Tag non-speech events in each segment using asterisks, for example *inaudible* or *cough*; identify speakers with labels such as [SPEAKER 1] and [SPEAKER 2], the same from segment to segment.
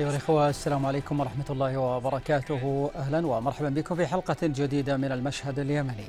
[SPEAKER 1] أيها الإخوة السلام عليكم ورحمة الله وبركاته أهلا ومرحبا بكم في حلقة جديدة من المشهد اليمني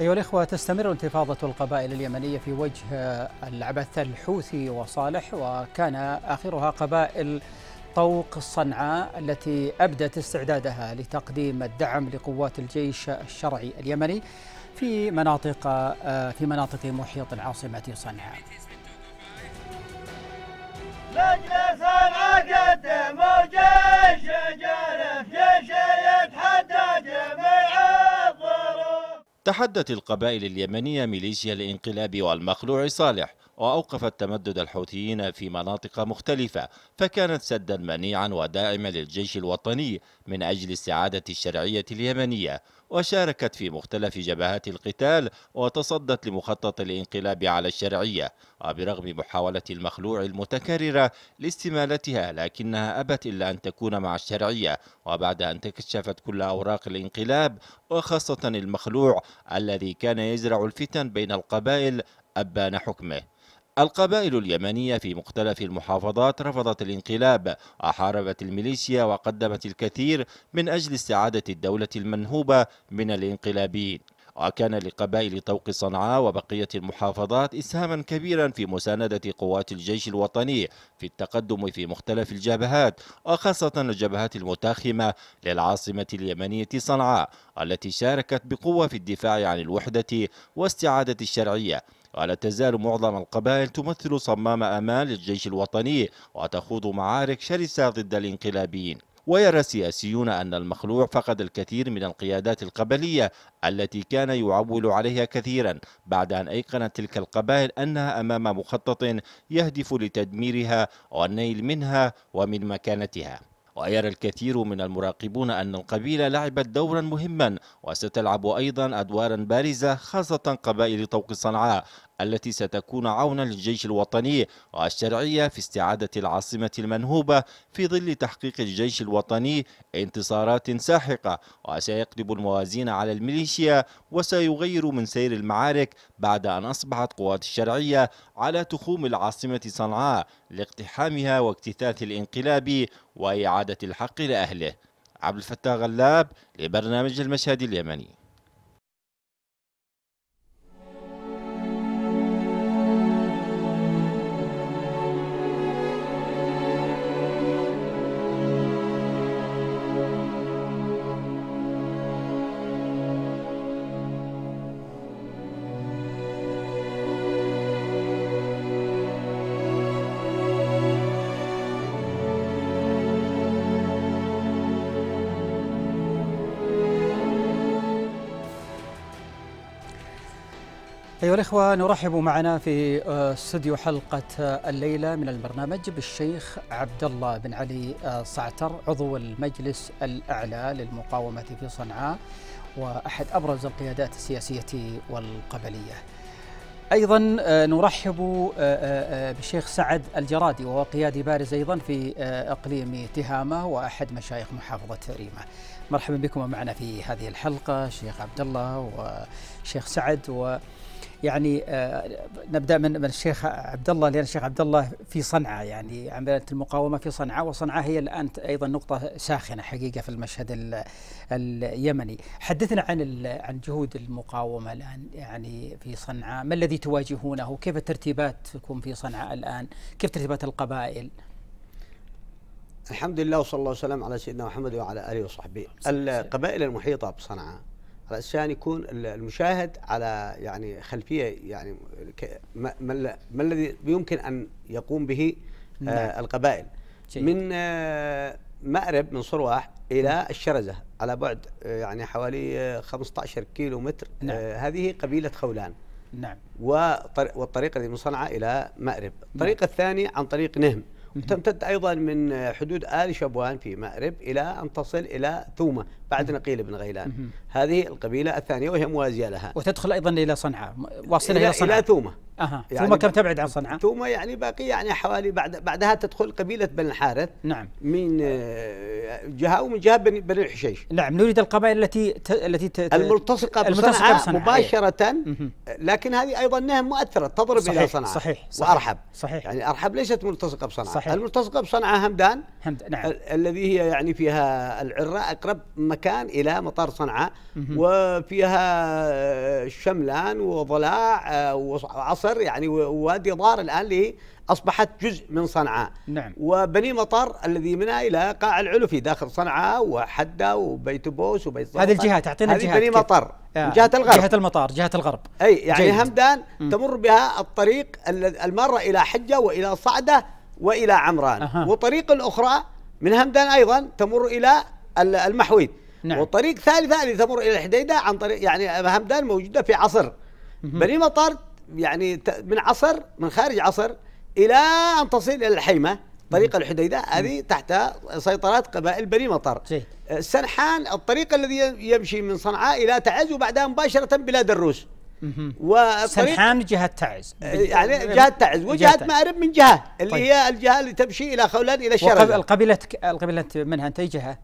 [SPEAKER 1] أيها الإخوة تستمر انتفاضة القبائل اليمنية في وجه العبث الحوثي وصالح وكان آخرها قبائل طوق صنعاء التي أبدت استعدادها لتقديم الدعم لقوات الجيش الشرعي اليمني في مناطق في مناطق محيط العاصمة صنعاء. مجلس العقد جيش
[SPEAKER 2] تحدت القبائل اليمنية ميليشيا الانقلاب والمخلوع صالح وأوقفت تمدد الحوثيين في مناطق مختلفة فكانت سدا منيعا ودائما للجيش الوطني من أجل السعادة الشرعية اليمنية وشاركت في مختلف جبهات القتال وتصدت لمخطط الانقلاب على الشرعية وبرغم محاولة المخلوع المتكررة لاستمالتها لكنها أبت إلا أن تكون مع الشرعية وبعد أن تكشفت كل أوراق الانقلاب وخاصة المخلوع الذي كان يزرع الفتن بين القبائل أبان حكمه القبائل اليمنية في مختلف المحافظات رفضت الانقلاب وحاربت الميليشيا وقدمت الكثير من أجل استعادة الدولة المنهوبة من الانقلابيين وكان لقبائل طوق صنعاء وبقية المحافظات إسهاما كبيرا في مساندة قوات الجيش الوطني في التقدم في مختلف الجبهات وخاصة الجبهات المتاخمة للعاصمة اليمنية صنعاء التي شاركت بقوة في الدفاع عن الوحدة واستعادة الشرعية ولا تزال معظم القبائل تمثل صمام أمان للجيش الوطني وتخوض معارك شرسة ضد الانقلابيين ويرى السياسيون أن المخلوع فقد الكثير من القيادات القبلية التي كان يعول عليها كثيرا بعد أن أيقنت تلك القبائل أنها أمام مخطط يهدف لتدميرها والنيل منها ومن مكانتها ويرى الكثير من المراقبون أن القبيلة لعبت دورا مهما وستلعب أيضا أدوارا بارزة خاصة قبائل طوق صنعاء التي ستكون عونا للجيش الوطني والشرعية في استعادة العاصمة المنهوبة في ظل تحقيق الجيش الوطني انتصارات ساحقة وسيقلب الموازين على الميليشيا وسيغير من سير المعارك بعد أن أصبحت قوات الشرعية على تخوم العاصمة صنعاء لاقتحامها واكتثاث الانقلاب وإعادة الحق لأهله عبد الفتاح غلاب لبرنامج المشهد اليمني
[SPEAKER 1] أيها الإخوة نرحب معنا في آه، استوديو حلقة آه، الليلة من البرنامج بالشيخ عبد الله بن علي آه، صعتر عضو المجلس الأعلى للمقاومة في صنعاء وأحد أبرز القيادات السياسية والقبلية أيضا نرحب بالشيخ سعد الجرادي وهو قيادي بارز أيضا في إقليم تهامة وأحد مشايخ محافظة ريمة مرحبا بكم معنا في هذه الحلقة شيخ عبد الله وشيخ سعد و يعني آه، نبدا من الشيخ عبد الله لان الشيخ عبد الله في صنعاء يعني عمليه المقاومه في صنعاء وصنعاء هي الان ايضا نقطه ساخنه حقيقه في المشهد اليمني حدثنا عن عن جهود المقاومه الان يعني في صنعاء ما الذي تواجهونه كيف الترتيبات تكون في صنعاء الان كيف ترتيبات القبائل
[SPEAKER 3] الحمد لله وصلى الله وسلم على سيدنا محمد وعلى اله وصحبه القبائل المحيطه بصنعاء على يكون المشاهد على يعني خلفيه يعني ما, ما الذي يمكن ان يقوم به آه نعم. القبائل جيد. من آه مأرب من صرواح الى م. الشرزه على بعد آه، يعني حوالي 15 كيلو متر نعم. هذه قبيله خولان نعم والطريق والطريقه من صنعاء الى مأرب الطريق نعم. الثاني عن طريق نهم وتمتد ايضا من حدود ال شبوان في مأرب الى ان تصل الى ثومه بعد نقيل بن غيلان هذه القبيلة الثانية وهي موازية لها وتدخل أيضا إلى
[SPEAKER 1] صنعاء واصلة إلى صنعاء إلى ثومة أها. يعني ثومة كم
[SPEAKER 3] تبعد عن صنعاء ثومة يعني باقي يعني حوالي بعد بعدها تدخل قبيلة بن الحارث نعم من آه، جهة ومن جهة بن, بن الحشيش
[SPEAKER 1] نعم نريد القبائل التي ت... التي ت... الملتصقة بصنعاء, بصنعاء إيه. مباشرة
[SPEAKER 3] لكن هذه أيضا نهم مؤثرة تضرب صحيح إلى صنعاء صحيح, صحيح وأرحب صحيح يعني أرحب ليست ملتصقة بصنعاء صحيح الملتصقة بصنعاء همدان همدان نعم الذي هي يعني فيها العره أقرب مكان مكان إلى مطار صنعاء وفيها آه، شملان وضلاع آه، وعصر يعني ووادي ضار الآن اللي أصبحت جزء من صنعاء نعم. وبني مطار الذي منها إلى قاع العلفي داخل صنعاء وحدة وبيت بوس وبيت هذه الجهات أعطينا الجهات بني مطار آه. جهة الغرب جهة
[SPEAKER 1] المطار جهة الغرب
[SPEAKER 3] أي يعني جيد. همدان م. تمر بها الطريق المارة إلى حجة وإلى صعدة وإلى عمران أه. وطريق الأخرى من همدان أيضا تمر إلى المحويد نعم. وطريق ثالثة اللي تمر إلى الحديدة عن طريق يعني همدان موجودة في عصر بني مطار يعني من عصر من خارج عصر إلى أن تصل إلى الحيمة طريق الحديدة هذه تحت سيطرة قبائل بني مطر أه، سنحان الطريق الذي يمشي من صنعاء إلى تعز وبعدها مباشرة بلاد الروس سنحان
[SPEAKER 1] جهة تعز أه، يعني جهة تعز وجهة مأرب من جهة اللي طيب. هي
[SPEAKER 3] الجهة اللي تمشي إلى خولان إلى الشرق
[SPEAKER 1] القبيلة القبيلة منها أنت
[SPEAKER 3] جهة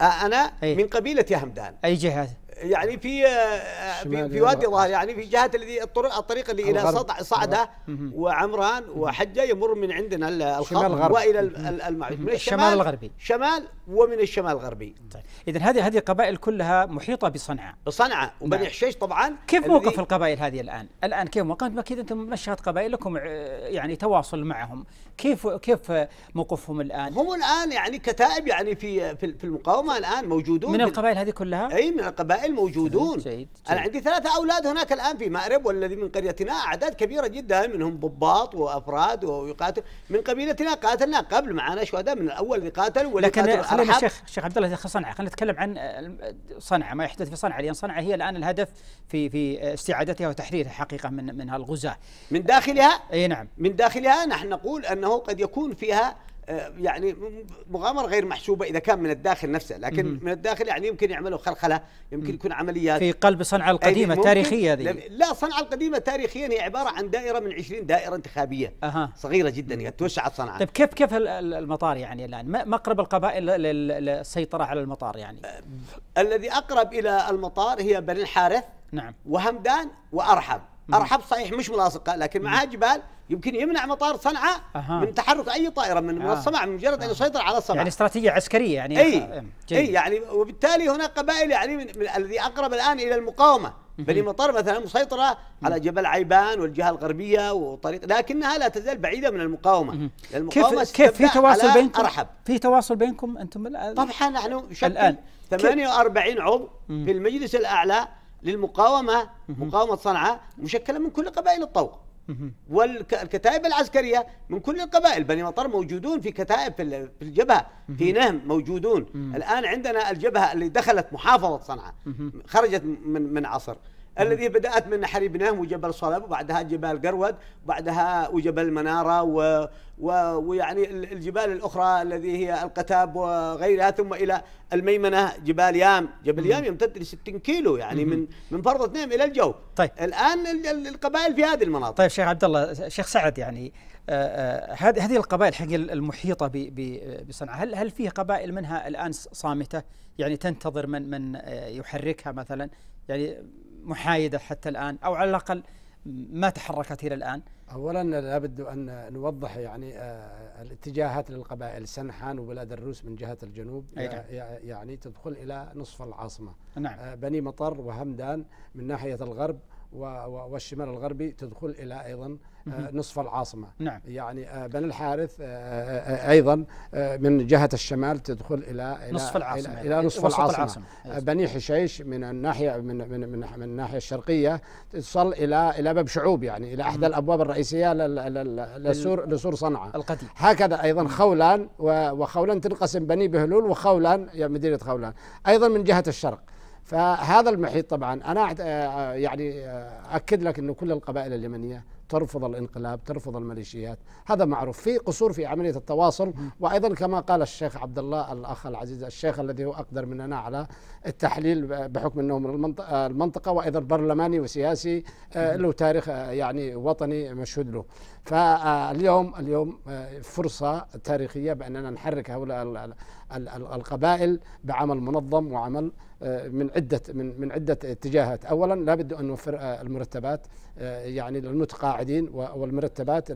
[SPEAKER 3] أنا أي. من قبيلة همدان أي جهة يعني في آه، آه، في, في وادي ظاهر يعني في جهه الذي الطريق الطريق اللي الى صدع صعده وعمران وحجه يمر من عندنا الخط والى المعز من الشمال الغربي شمال ومن الشمال الغربي
[SPEAKER 1] طيب اذا هذه هذه القبائل كلها محيطه بصنعاء صنعاء وبني نعم. حشيش طبعا كيف موقف القبائل هذه الان؟ الان كيف موقف؟ اكيد انتم مشهد قبائلكم آه، يعني تواصل معهم
[SPEAKER 3] كيف كيف موقفهم الان؟ هم الان يعني كتائب يعني في في المقاومه الان موجودون من القبائل هذه كلها؟ اي من القبائل العوائل موجودون جيد. أنا عندي ثلاثة أولاد هناك الآن في مأرب والذي من قريتنا أعداد كبيرة جدا منهم ضباط وأفراد ويقاتل من قبيلتنا قاتلنا قبل معنا شهداء من الأول اللي قاتلوا واللي لكن خلينا الشيخ
[SPEAKER 1] الشيخ عبد الله صنعاء خلينا نتكلم عن آه، صنعاء ما يحدث في صنعاء لأن صنعاء هي الآن الهدف في في
[SPEAKER 3] استعادتها وتحريرها حقيقة من من هالغزاة من داخلها؟ أي نعم من داخلها نحن نقول أنه قد يكون فيها آه، يعني مغامره غير محسوبه اذا كان من الداخل نفسه لكن من الداخل يعني يمكن يعملوا خلخله يمكن يكون عمليات في قلب صنعاء القديمه التاريخيه هذه لا صنعاء القديمه تاريخيا هي عباره عن دائره من 20 دائره انتخابيه أه. صغيره جدا هي توسعت صنعاء طيب
[SPEAKER 1] كيف كيف المطار يعني الان مقرب القبائل للسيطره على المطار يعني آه،
[SPEAKER 3] الذي اقرب الى المطار هي بني الحارث نعم وهمدان وارحب ارحب صحيح مش ملاصقه لكن معها جبال يمكن يمنع مطار صنعاء أه. من تحرك اي طائره من آه. الصنعاء من مجرد ان آه. يسيطر على الصمع يعني استراتيجيه عسكريه يعني اي آه، اي يعني وبالتالي هناك قبائل يعني من, من الذي اقرب الان الى المقاومه بني مطار مثلا مسيطره على جبل عيبان والجهه الغربيه وطريق لكنها لا تزال بعيده من المقاومه المقاومه كيف كيف في تواصل بينكم ارحب
[SPEAKER 1] في تواصل بينكم انتم الان
[SPEAKER 3] طبعا نحن شكل 48 عضو في المجلس الاعلى للمقاومه مقاومه صنعاء مشكله من كل قبائل الطوق والكتائب العسكريه من كل القبائل بني مطر موجودون في كتائب في الجبهه في نهم موجودون الان عندنا الجبهه اللي دخلت محافظه صنعاء خرجت من من عصر الذي بدات من حريبنا وجبل صلب وبعدها جبال قرود وبعدها وجبل مناره و و ويعني الجبال الاخرى الذي هي القتاب وغيرها ثم الى الميمنه جبال يام، جبل يام يمتد ل 60 كيلو يعني من من فرض اثنين الى الجو. طيب الان القبائل في هذه المناطق. طيب شيخ عبد الله شيخ سعد يعني آه، آه، هذه
[SPEAKER 1] هذه القبائل حق المحيطه بصنعاء هل هل فيه قبائل منها الان صامته يعني تنتظر من من آه، يحركها مثلا يعني محايده حتى الان
[SPEAKER 4] او على الاقل ما تحركت الى الان؟ اولا لابد ان نوضح يعني آه، الاتجاهات للقبائل سنحان وبلاد الروس من جهه الجنوب نعم. يعني تدخل الى نصف العاصمه نعم. آه، بني مطر وهمدان من ناحيه الغرب والشمال الغربي تدخل الى ايضا آه، نصف العاصمه نعم. يعني آه، بن الحارث آه، ايضا من جهه الشمال تدخل الى الى نصف العاصمه الى, نصف العاصمه, العاصمة. بني حشيش من الناحيه من من من, من الناحيه الشرقيه تصل الى الى باب شعوب يعني الى احدى الابواب الرئيسيه لسور لسور صنعاء القديم هكذا ايضا خولان وخولان تنقسم بني بهلول وخولان مدينه خولان ايضا من جهه الشرق فهذا المحيط طبعا انا آه، آه، يعني آه، اكد لك انه كل القبائل اليمنيه ترفض الانقلاب ترفض الميليشيات هذا معروف في قصور في عملية التواصل وأيضا كما قال الشيخ عبد الله الأخ العزيز الشيخ الذي هو أقدر مننا على التحليل بحكم أنه من المنطقة وأيضا برلماني وسياسي آه، له تاريخ آه، يعني وطني مشهود له فاليوم اليوم آه، فرصة تاريخية بأننا نحرك هؤلاء القبائل بعمل منظم وعمل من عدة من من عدة اتجاهات، أولا لابد أن نوفر المرتبات يعني للمتقاعد المساعدين والمرتبات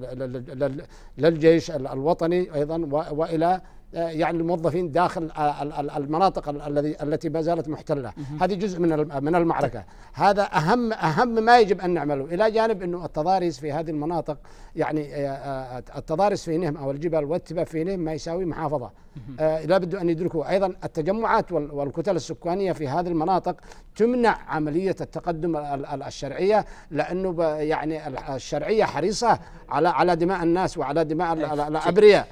[SPEAKER 4] للجيش الوطني أيضا وإلى آه، يعني الموظفين داخل آه، المناطق الذي التي ما زالت محتله، هذه جزء من من المعركه، طيب. هذا اهم اهم ما يجب ان نعمله، الى جانب انه التضاريس في هذه المناطق يعني آه، التضاريس في نهم او الجبال والتبة في نهم ما يساوي محافظه. لابد ان يدركوا ايضا التجمعات والكتل السكانيه في هذه المناطق تمنع عمليه التقدم الشرعيه لانه يعني الشرعيه حريصه على على دماء الناس وعلى دماء طيب. الابرياء.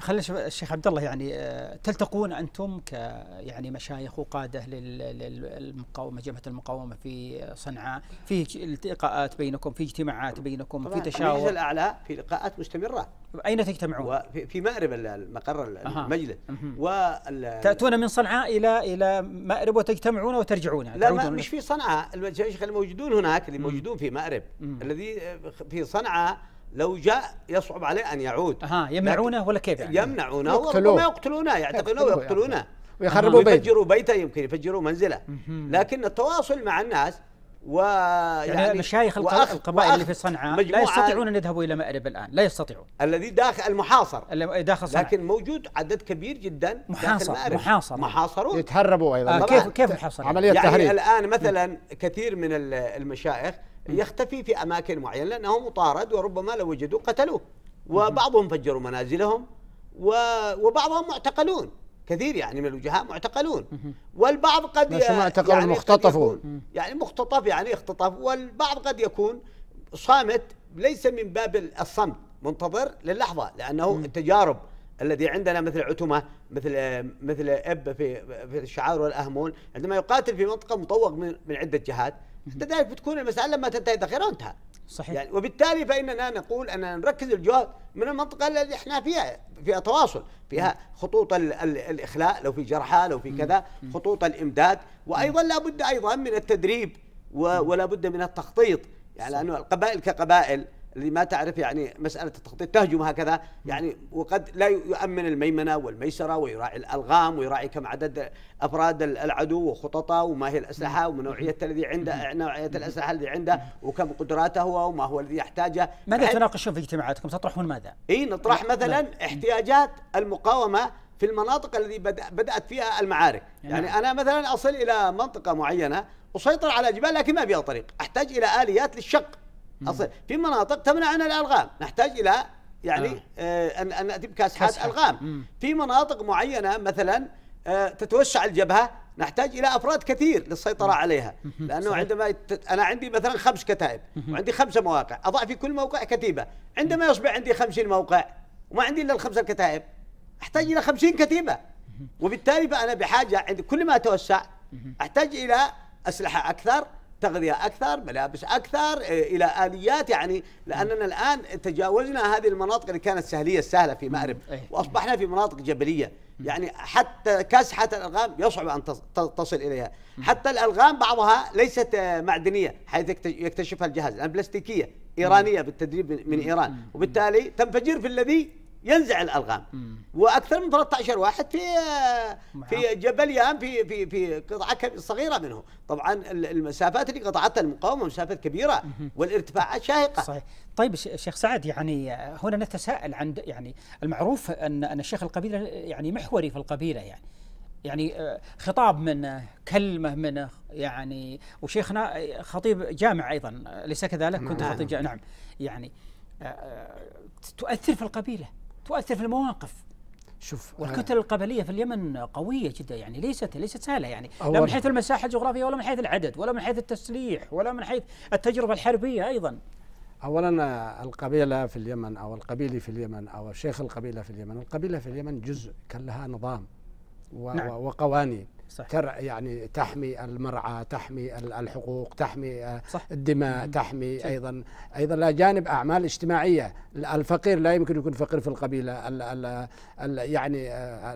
[SPEAKER 1] خلي الشيخ عبد الله يعني آه، تلتقون انتم ك يعني مشايخ وقاده للمقاومه جبهه المقاومه في صنعاء في لقاءات بينكم في اجتماعات بينكم في تشاور الاعلى في لقاءات مستمره
[SPEAKER 3] اين تجتمعون؟ في مأرب المقر المجلس أمم. و
[SPEAKER 1] تاتون من صنعاء الى الى مأرب وتجتمعون وترجعون يعني لا ما مش في
[SPEAKER 3] صنعاء المشايخ الموجودون هناك اللي أمم. موجودون في مأرب أمم. الذي آه، في صنعاء لو جاء يصعب عليه ان يعود ها يمنعونه ولا كيف يعني؟ يمنعونه وما يقتلونه يعتقلونه ويقتلونه ويخربوا بيته يفجروا بيته يمكن يفجروا منزله لكن التواصل مع الناس و يعني, يعني مشايخ القبائل اللي في
[SPEAKER 1] صنعاء لا يستطيعون ان يذهبوا الى مأرب الان لا يستطيعون الذي
[SPEAKER 3] داخل المحاصر داخل صنعاء لكن موجود عدد كبير جدا محاصر داخل محاصر محاصرون يتهربوا ايضا آه كيف كيف
[SPEAKER 4] محاصر عمليه يعني تهريب يعني
[SPEAKER 3] الان مثلا كثير من المشايخ يختفي في أماكن معينة لأنه مطارد وربما لو وجدوه قتلوه وبعضهم فجروا منازلهم وبعضهم معتقلون كثير يعني من الوجهاء معتقلون والبعض قد يعني مختطفون يعني مختطف يعني اختطف والبعض قد يكون صامت ليس من باب الصمت منتظر للحظه لانه التجارب الذي عندنا مثل عتمه مثل مثل اب في في الشعار والاهمون عندما يقاتل في منطقه مطوق من عده جهات لذلك بتكون المساله لما تنتهي ذخيرتها صحيح يعني وبالتالي فاننا نقول اننا نركز الجهد من المنطقه اللي احنا فيها فيها تواصل فيها خطوط الـ الـ الاخلاء لو في جرحى لو في كذا خطوط الامداد وايضا لابد ايضا من التدريب ولا بد من التخطيط يعني لانه القبائل كقبائل اللي ما تعرف يعني مساله التخطيط تهجم هكذا يعني وقد لا يؤمن الميمنه والميسره ويراعي الالغام ويراعي كم عدد افراد العدو وخططه وما هي الاسلحه ونوعيه الذي عنده نوعيه الاسلحه الذي عنده وكم قدراته هو وما هو الذي يحتاجه ماذا
[SPEAKER 1] تناقشون في اجتماعاتكم تطرحون ماذا؟
[SPEAKER 3] اي نطرح مثلا احتياجات المقاومه في المناطق التي بدات فيها المعارك نعم. يعني انا مثلا اصل الى منطقه معينه اسيطر على جبال لكن ما فيها طريق احتاج الى اليات للشق اصلا في مناطق تمنعنا الالغام نحتاج الى يعني آه. آه ان ناتي بكاسحات الغام مم. في مناطق معينه مثلا آه تتوسع الجبهه نحتاج الى افراد كثير للسيطره عليها لانه صحيح. عندما انا عندي مثلا خمس كتائب وعندي خمسه مواقع اضع في كل موقع كتيبه عندما يصبح عندي 50 موقع وما عندي الا الخمسه الكتائب احتاج الى 50 كتيبه وبالتالي فانا بحاجه عند كل ما اتوسع احتاج الى اسلحه اكثر تغذية أكثر ملابس أكثر إيه، إلى آليات يعني لأننا الآن تجاوزنا هذه المناطق اللي كانت سهلية السهلة في مأرب إيه. وأصبحنا في مناطق جبلية يعني حتى كاسحة الألغام يصعب أن تصل إليها حتى الألغام بعضها ليست آه، معدنية حيث يكتشفها الجهاز البلاستيكيه بلاستيكية إيرانية بالتدريب من إيران وبالتالي تنفجر في الذي ينزع الالغام واكثر من 13 واحد في في جبل يام في في في قطعه صغيره منه طبعا المسافات اللي قطعتها المقاومه مسافات كبيره والارتفاعات شاهقه صحيح
[SPEAKER 1] طيب شيخ سعد يعني هنا نتساءل عن يعني المعروف ان ان الشيخ القبيله يعني محوري في القبيله يعني يعني آه، خطاب منه كلمة منه يعني وشيخنا خطيب جامع أيضا ليس كذلك نعم. كنت خطيب جامع نعم يعني آه، آه، تؤثر في القبيلة تؤثر في المواقف شوف آه. والكتل آه. القبليه في اليمن قويه جدا يعني ليست ليست سهله يعني لا من حيث المساحه الجغرافيه ولا من حيث العدد ولا من حيث التسليح ولا من حيث
[SPEAKER 4] التجربه الحربيه ايضا اولا القبيله في اليمن او القبيلي في اليمن او شيخ القبيله في اليمن القبيله في اليمن جزء كان لها نظام و نعم. وقوانين صح. ترع يعني تحمي المرعى تحمي الحقوق تحمي آه، صح. الدماء تحمي صح. ايضا ايضا لا جانب اعمال اجتماعيه الفقير لا يمكن يكون فقير في القبيله الـ الـ الـ يعني آه،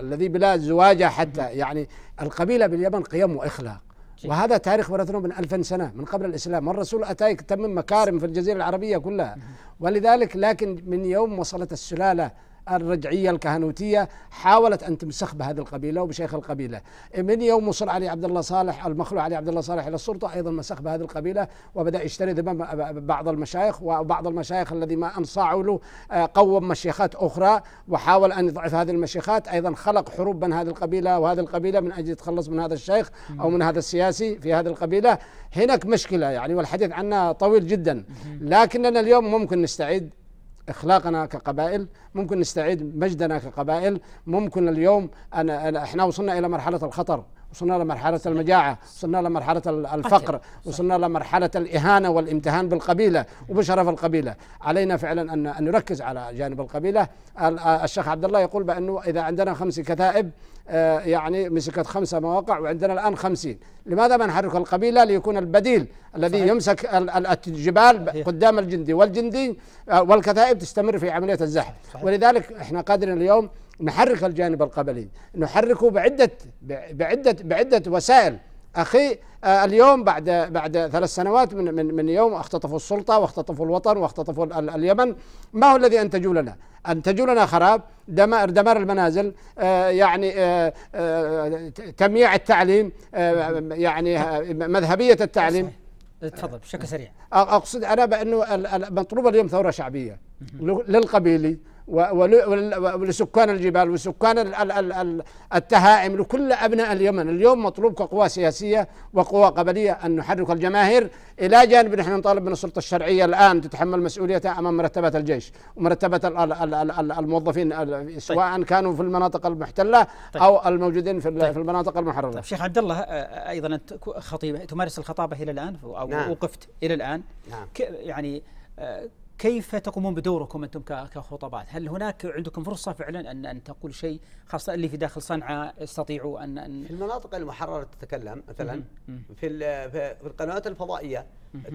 [SPEAKER 4] الذي بلا زواجه حتى يعني القبيله باليمن قيم واخلاق وهذا تاريخ ورثناه من ألف سنة من قبل الإسلام والرسول أتى تمم مكارم في الجزيرة العربية كلها ولذلك لكن من يوم وصلت السلالة الرجعية الكهنوتية حاولت أن تمسخ بهذه القبيلة وبشيخ القبيلة من يوم وصل علي عبد الله صالح المخلوع علي عبد الله صالح إلى السلطة أيضا مسخ بهذه القبيلة وبدأ يشتري ذمم بعض المشايخ وبعض المشايخ الذي ما أنصاعوا له آه، قوم مشيخات أخرى وحاول أن يضعف هذه المشيخات أيضا خلق حروب بين هذه القبيلة وهذه القبيلة من أجل يتخلص من هذا الشيخ أو من هذا السياسي في هذه القبيلة هناك مشكلة يعني والحديث عنها طويل جدا لكننا اليوم ممكن نستعيد اخلاقنا كقبائل ممكن نستعيد مجدنا كقبائل ممكن اليوم أنا, أنا احنا وصلنا الى مرحله الخطر وصلنا لمرحلة المجاعة وصلنا لمرحلة الفقر وصلنا لمرحلة الإهانة والامتهان بالقبيلة وبشرف القبيلة علينا فعلا أن نركز على جانب القبيلة الشيخ عبد الله يقول بأنه إذا عندنا خمس كتائب آه، يعني مسكت خمسة مواقع وعندنا الآن خمسين لماذا ما نحرك القبيلة ليكون البديل الذي صحيح. يمسك الجبال صحيح. قدام الجندي والجندي آه، والكتائب تستمر في عملية الزحف صحيح. ولذلك احنا قادرين اليوم نحرك الجانب القبلي نحركه بعدة بعدة بعدة وسائل أخي آه، اليوم بعد بعد ثلاث سنوات من من, من يوم اختطفوا السلطه واختطفوا الوطن واختطفوا اليمن ما هو الذي انتجوا لنا؟ انتجوا لنا خراب دمار دمار المنازل آه، يعني آه، تمييع التعليم يعني مذهبيه التعليم تفضل بشكل سريع اقصد انا بانه المطلوب اليوم ثوره شعبيه للقبيلي ولسكان الجبال وسكان التهائم لكل أبناء اليمن اليوم مطلوب كقوى سياسية وقوى قبلية أن نحرك الجماهير إلى جانب نحن نطالب من السلطة الشرعية الآن تتحمل مسؤوليتها أمام مرتبات الجيش ومرتبات الموظفين سواء طيب. كانوا في المناطق المحتلة طيب. أو الموجودين طيب. في, المناطق المحررة طيب
[SPEAKER 1] شيخ عبد الله أيضا أنت خطيبه تمارس الخطابة إلى الآن أو نعم. وقفت إلى الآن نعم. يعني كيف تقومون بدوركم انتم كخطباء؟ هل هناك عندكم فرصه فعلا ان ان تقول شيء خاصه اللي في داخل صنعاء يستطيعوا
[SPEAKER 3] ان ان في المناطق المحرره تتكلم مثلا في في القنوات الفضائيه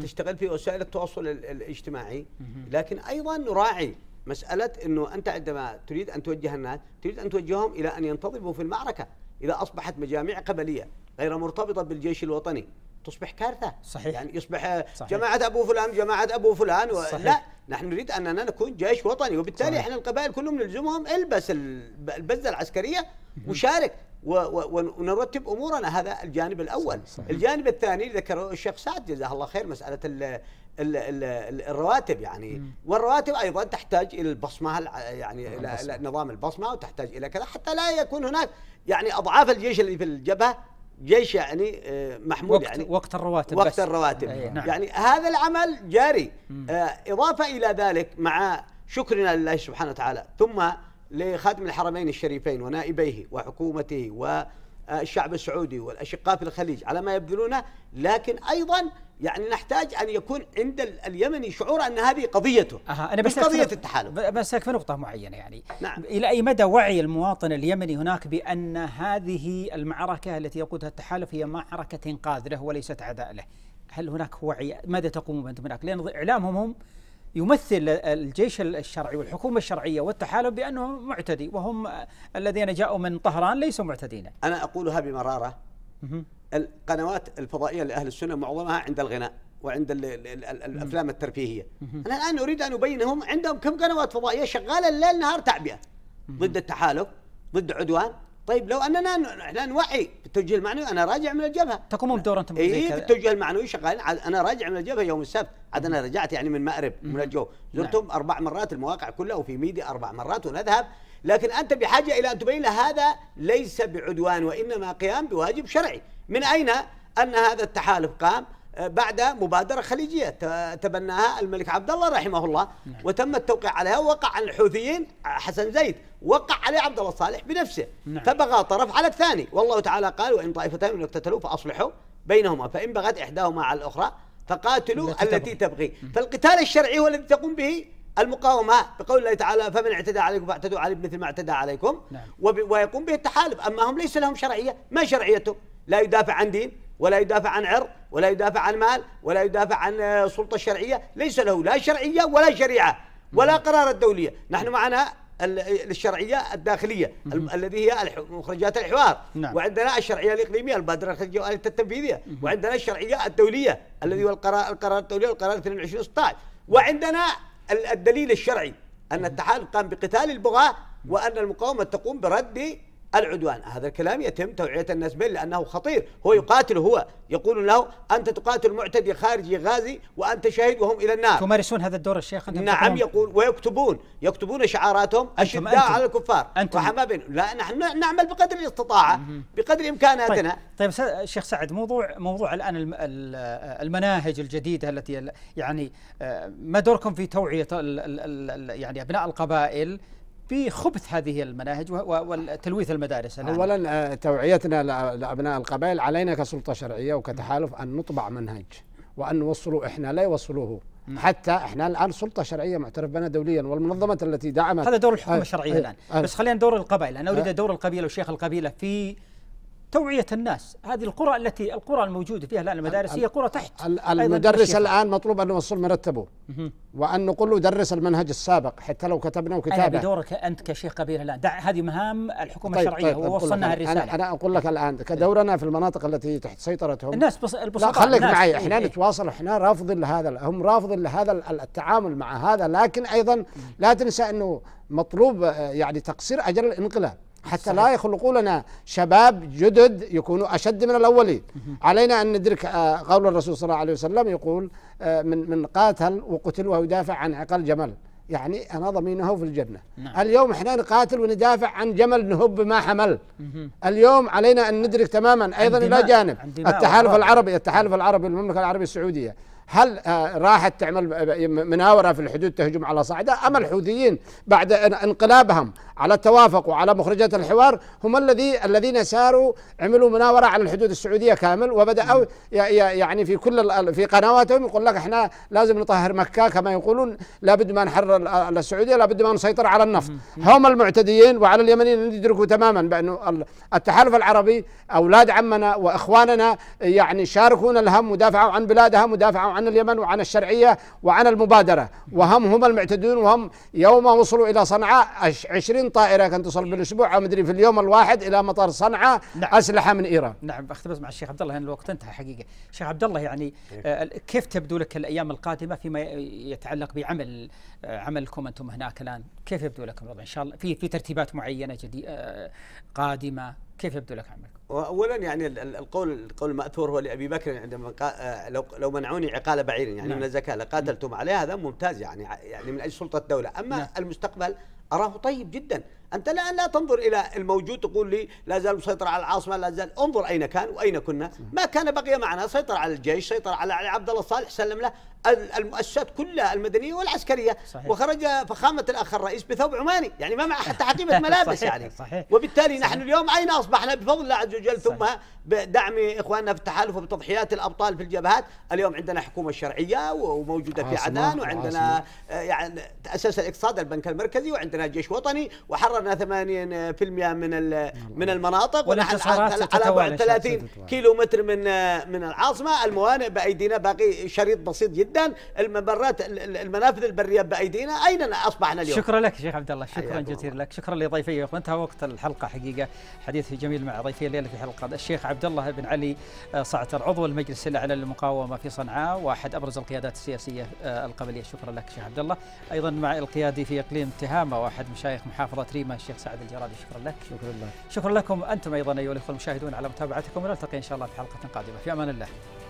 [SPEAKER 3] تشتغل في وسائل التواصل الاجتماعي لكن ايضا نراعي مساله انه انت عندما تريد ان توجه الناس تريد ان توجههم الى ان ينتظموا في المعركه اذا اصبحت مجاميع قبليه غير مرتبطه بالجيش الوطني تصبح كارثه صحيح يعني يصبح صحيح. جماعه ابو فلان جماعه ابو فلان و... صحيح. لا نحن نريد اننا نكون جيش وطني وبالتالي صحيح. احنا القبائل كلهم نلزمهم البس البذه العسكريه وشارك و... و... ونرتب امورنا هذا الجانب الاول صحيح. الجانب الثاني ذكره الشيخ سعد جزاه الله خير مساله ال... ال ال الرواتب يعني مم. والرواتب ايضا تحتاج الى البصمه يعني الى نظام البصمه وتحتاج الى كذا حتى لا يكون هناك يعني اضعاف الجيش اللي في الجبهه جيش يعني آه، محمود وقت يعني وقت الرواتب وقت بس الرواتب إيه، نعم يعني هذا العمل جاري آه، إضافة إلى ذلك مع شكرنا لله سبحانه وتعالى ثم لخادم الحرمين الشريفين ونائبيه وحكومته و الشعب السعودي والاشقاء في الخليج على ما يبذلونه لكن ايضا يعني نحتاج ان يكون عند اليمني شعور ان هذه قضيته أها أنا بس قضيه التحالف بس
[SPEAKER 1] في نقطه معينه يعني نعم. الى اي مدى وعي المواطن اليمني هناك بان هذه المعركه التي يقودها التحالف هي معركه انقاذ له وليست عداء له هل هناك وعي ماذا تقومون انتم هناك لان اعلامهم هم يمثل الجيش الشرعي والحكومة الشرعية والتحالف بأنه معتدي وهم الذين جاءوا من طهران ليسوا معتدين
[SPEAKER 3] أنا أقولها بمرارة القنوات الفضائية لأهل السنة معظمها عند الغناء وعند الافلام الترفيهيه انا الان اريد ان أبينهم عندهم كم قنوات فضائيه شغاله الليل نهار تعبئه ضد التحالف ضد عدوان طيب لو اننا احنا نوعي بالتوجيه المعنوي انا راجع من الجبهه تقومون بدور انتم اي بالتوجيه المعنوي شغالين انا راجع من الجبهه يوم السبت عاد انا رجعت يعني من مأرب من الجو زرتهم نعم. اربع مرات المواقع كلها وفي ميديا اربع مرات ونذهب لكن انت بحاجه الى ان تبين هذا ليس بعدوان وانما قيام بواجب شرعي من اين ان هذا التحالف قام آه، بعد مبادرة خليجية تبناها الملك عبد الله رحمه الله نعم. وتم التوقيع عليها وقع عن الحوثيين آه، حسن زيد وقع عليه عبد الله صالح بنفسه نعم. فبغى طرف على الثاني والله تعالى قال وإن طائفتان من اقتتلوا فأصلحوا بينهما فإن بغت إحداهما على الأخرى فقاتلوا التي, التي تبغي, فالقتال الشرعي هو الذي تقوم به المقاومة بقول الله تعالى فمن اعتدى عليكم فاعتدوا عليه مثل ما اعتدى عليكم نعم. ويقوم به التحالف أما هم ليس لهم شرعية ما شرعيته لا يدافع عن دين ولا يدافع عن عرض ولا يدافع عن مال ولا يدافع عن آه، سلطة شرعية ليس له لا شرعية ولا شريعة ولا قرار الدولية نحن معنا الشرعية الداخلية الذي هي مخرجات الحوار نعم. وعندنا الشرعية الإقليمية البادرة والآلية التنفيذية وعندنا الشرعية الدولية الذي هو القرار القرار الدولي والقرار 2216 وعندنا الدليل الشرعي أن التحالف قام بقتال البغاة وأن المقاومة تقوم برد العدوان هذا الكلام يتم توعية الناس به لأنه خطير هو يقاتل هو يقول له أنت تقاتل معتدي خارجي غازي وأنت شهيد وهم إلى النار تمارسون هذا الدور الشيخ أنتم نعم يقول ويكتبون يكتبون شعاراتهم أشداء على الكفار أنتم بين لا نحن نعمل بقدر الاستطاعة بقدر إمكاناتنا
[SPEAKER 1] طيب, طيب الشيخ سعد موضوع موضوع الآن المناهج الجديدة التي يعني آه، ما دوركم في توعية يعني أبناء القبائل في خبث هذه المناهج وتلويث المدارس الآن. اولا
[SPEAKER 4] آه، توعيتنا لابناء القبائل علينا كسلطه شرعيه وكتحالف ان نطبع منهج وان نوصله احنا لا يوصلوه نعم. حتى احنا الان سلطه شرعيه معترف بنا دوليا والمنظمه التي دعمت هذا دور الحكومه آه، الشرعيه آه، الان
[SPEAKER 1] بس خلينا دور القبائل انا اريد دور القبيله وشيخ القبيله في توعية الناس هذه القرى التي القرى الموجودة فيها الآن المدارس هي قرى تحت المدرس الآن
[SPEAKER 4] مطلوب أن نوصل مرتبه وأن نقول له درس المنهج السابق حتى لو كتبنا وكتابة أنا بدورك
[SPEAKER 1] أنت كشيخ قبيلة الآن دع هذه مهام الحكومة طيب الشرعية طيب ووصلناها الرسالة أنا, أنا أقول
[SPEAKER 4] لك الآن طيب. كدورنا في المناطق التي تحت سيطرتهم الناس بص... البسطاء لا خليك معي إيه، إحنا إيه. نتواصل إحنا رافضين لهذا هم رافضين لهذا التعامل مع هذا لكن أيضا لا تنسى أنه مطلوب آه، يعني تقصير أجل الانقلاب حتى صحيح. لا يخلقوا لنا شباب جدد يكونوا أشد من الأولين علينا أن ندرك آه، قول الرسول صلى الله عليه وسلم يقول آه، من من قاتل وقتل وهو يدافع عن عقل جمل يعني أنا ضمينه في الجنة نعم. اليوم إحنا نقاتل وندافع عن جمل نهب ما حمل اليوم علينا أن ندرك تماما أيضا إلى جانب التحالف العربي التحالف العربي المملكة العربية السعودية هل آه، راحت تعمل مناورة في الحدود تهجم على صاعدة أم الحوثيين بعد انقلابهم على التوافق وعلى مخرجات الحوار هم الذي الذين ساروا عملوا مناورة على الحدود السعودية كامل وبدأوا يعني في كل في قنواتهم يقول لك احنا لازم نطهر مكة كما يقولون لابد ما نحرر السعودية لابد ما نسيطر على النفط هم المعتديين وعلى اليمنيين أن يدركوا تماما بأنه التحالف العربي أولاد عمنا وإخواننا يعني شاركون الهم ودافعوا عن بلادهم ودافعوا عن اليمن وعن الشرعية وعن المبادرة وهم هم المعتدون وهم يوم وصلوا إلى صنعاء 20 طائره كانت توصل بالاسبوع او مدري في اليوم الواحد الى مطار صنعاء نعم. اسلحه من ايران
[SPEAKER 1] نعم بختبس مع الشيخ عبد الله لان الوقت انتهى حقيقه شيخ عبد الله يعني إيه. آه كيف تبدو لك الايام القادمه فيما يتعلق بعمل آه عملكم انتم هناك الان كيف يبدو لكم الوضع ان شاء الله في في ترتيبات معينه جديده آه قادمه كيف يبدو لك عملك؟
[SPEAKER 3] اولا يعني القول القول الماثور هو لابي بكر يعني عندما قال آه، لو لو منعوني عقال بعير يعني نعم. من الزكاه لقاتلتم عليها هذا ممتاز يعني يعني من اجل سلطه الدوله، اما نعم. المستقبل أراه طيب جدا أنت الآن لا تنظر إلى الموجود تقول لي لا زال مسيطر على العاصمة لا زال انظر أين كان وأين كنا ما كان بقي معنا سيطر على الجيش سيطر على علي عبد الله صالح سلم له المؤسسات كلها المدنية والعسكرية صحيح. وخرج فخامة الأخ الرئيس بثوب عماني يعني ما معه حتى حقيبة *laughs* ملابس صحيح. يعني صحيح. وبالتالي صحيح. نحن اليوم أين أصبحنا بفضل الله عز وجل ثم بدعم إخواننا في التحالف وبتضحيات الأبطال في الجبهات اليوم عندنا حكومة شرعية وموجودة في عدن وعندنا يعني تأسس الاقتصاد البنك المركزي وعندنا جيش وطني وحرر زرنا 80% من من المناطق ونحن على بعد 30 كيلو متر من من العاصمه الموانئ بايدينا باقي شريط بسيط جدا الممرات المنافذ البريه بايدينا اين اصبحنا اليوم شكرا لك
[SPEAKER 1] شيخ عبد الله شكرا جزيلا لك شكرا لضيفي انتهى وقت الحلقه حقيقه حديث جميل مع ضيفي الليله في حلقه الشيخ عبد الله بن علي صعتر آه، عضو المجلس الاعلى للمقاومه في صنعاء واحد ابرز القيادات السياسيه آه، القبليه شكرا لك شيخ عبد الله ايضا مع القيادي في اقليم تهامه واحد مشايخ محافظه ريم العلامه الشيخ سعد الجرادي شكرا لك شكرا لك شكرا لكم انتم ايضا ايها الاخوه المشاهدون على متابعتكم ونلتقي ان شاء الله في حلقه قادمه في امان الله